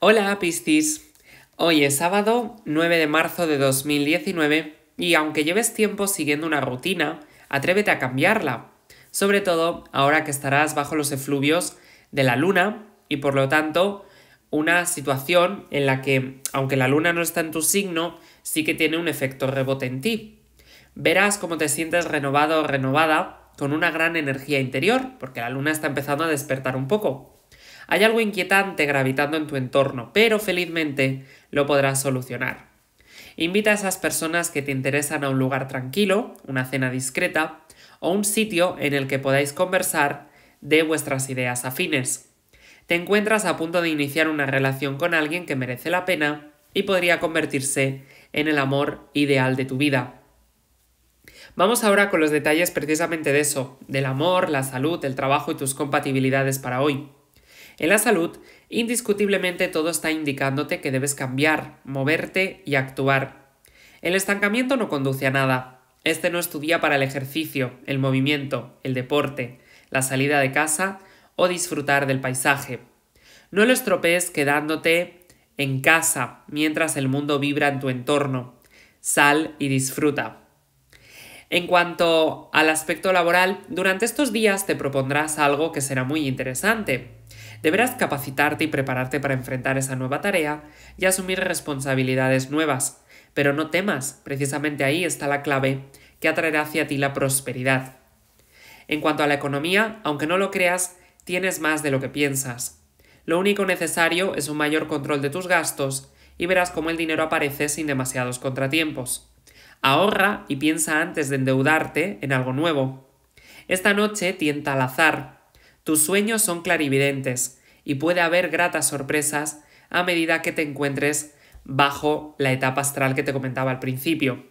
Hola Piscis, hoy es sábado 9 de marzo de 2019 y aunque lleves tiempo siguiendo una rutina, atrévete a cambiarla, sobre todo ahora que estarás bajo los efluvios de la luna y por lo tanto una situación en la que, aunque la luna no está en tu signo, sí que tiene un efecto rebote en ti. Verás cómo te sientes renovado o renovada con una gran energía interior, porque la luna está empezando a despertar un poco. Hay algo inquietante gravitando en tu entorno, pero felizmente lo podrás solucionar. Invita a esas personas que te interesan a un lugar tranquilo, una cena discreta o un sitio en el que podáis conversar de vuestras ideas afines. Te encuentras a punto de iniciar una relación con alguien que merece la pena y podría convertirse en el amor ideal de tu vida. Vamos ahora con los detalles precisamente de eso, del amor, la salud, el trabajo y tus compatibilidades para hoy. En la salud, indiscutiblemente todo está indicándote que debes cambiar, moverte y actuar. El estancamiento no conduce a nada. Este no es tu día para el ejercicio, el movimiento, el deporte, la salida de casa o disfrutar del paisaje. No lo estropees quedándote en casa mientras el mundo vibra en tu entorno. Sal y disfruta. En cuanto al aspecto laboral, durante estos días te propondrás algo que será muy interesante. Deberás capacitarte y prepararte para enfrentar esa nueva tarea y asumir responsabilidades nuevas. Pero no temas, precisamente ahí está la clave que atraerá hacia ti la prosperidad. En cuanto a la economía, aunque no lo creas, tienes más de lo que piensas. Lo único necesario es un mayor control de tus gastos y verás cómo el dinero aparece sin demasiados contratiempos. Ahorra y piensa antes de endeudarte en algo nuevo. Esta noche tienta al azar, tus sueños son clarividentes y puede haber gratas sorpresas a medida que te encuentres bajo la etapa astral que te comentaba al principio.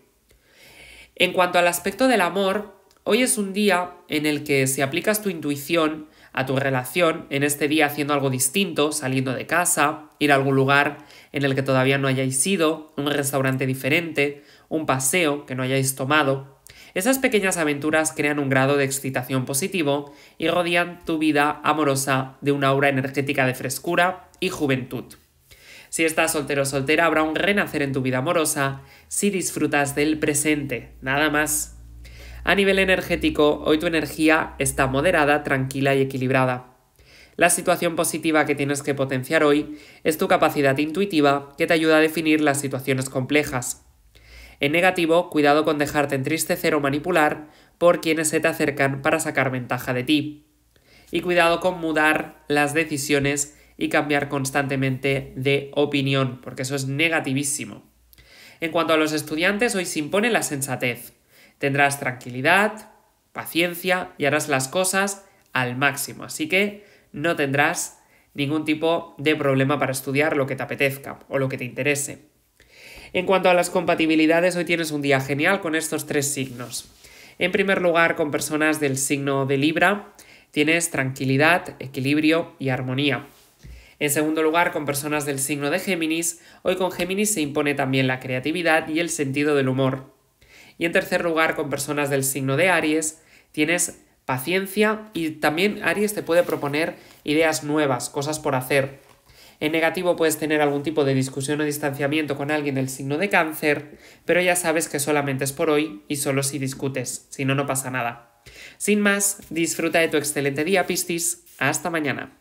En cuanto al aspecto del amor, hoy es un día en el que si aplicas tu intuición a tu relación, en este día haciendo algo distinto, saliendo de casa, ir a algún lugar en el que todavía no hayáis ido, un restaurante diferente, un paseo que no hayáis tomado, esas pequeñas aventuras crean un grado de excitación positivo y rodean tu vida amorosa de una aura energética de frescura y juventud. Si estás soltero o soltera, habrá un renacer en tu vida amorosa si disfrutas del presente, nada más. A nivel energético, hoy tu energía está moderada, tranquila y equilibrada. La situación positiva que tienes que potenciar hoy es tu capacidad intuitiva que te ayuda a definir las situaciones complejas. En negativo, cuidado con dejarte entristecer o manipular por quienes se te acercan para sacar ventaja de ti. Y cuidado con mudar las decisiones y cambiar constantemente de opinión, porque eso es negativísimo. En cuanto a los estudiantes, hoy se impone la sensatez. Tendrás tranquilidad, paciencia y harás las cosas al máximo, así que no tendrás ningún tipo de problema para estudiar lo que te apetezca o lo que te interese. En cuanto a las compatibilidades, hoy tienes un día genial con estos tres signos. En primer lugar, con personas del signo de Libra, tienes tranquilidad, equilibrio y armonía. En segundo lugar, con personas del signo de Géminis, hoy con Géminis se impone también la creatividad y el sentido del humor. Y en tercer lugar, con personas del signo de Aries, tienes paciencia y también Aries te puede proponer ideas nuevas, cosas por hacer. En negativo puedes tener algún tipo de discusión o distanciamiento con alguien del signo de cáncer, pero ya sabes que solamente es por hoy y solo si discutes, si no, no pasa nada. Sin más, disfruta de tu excelente día, Piscis. Hasta mañana.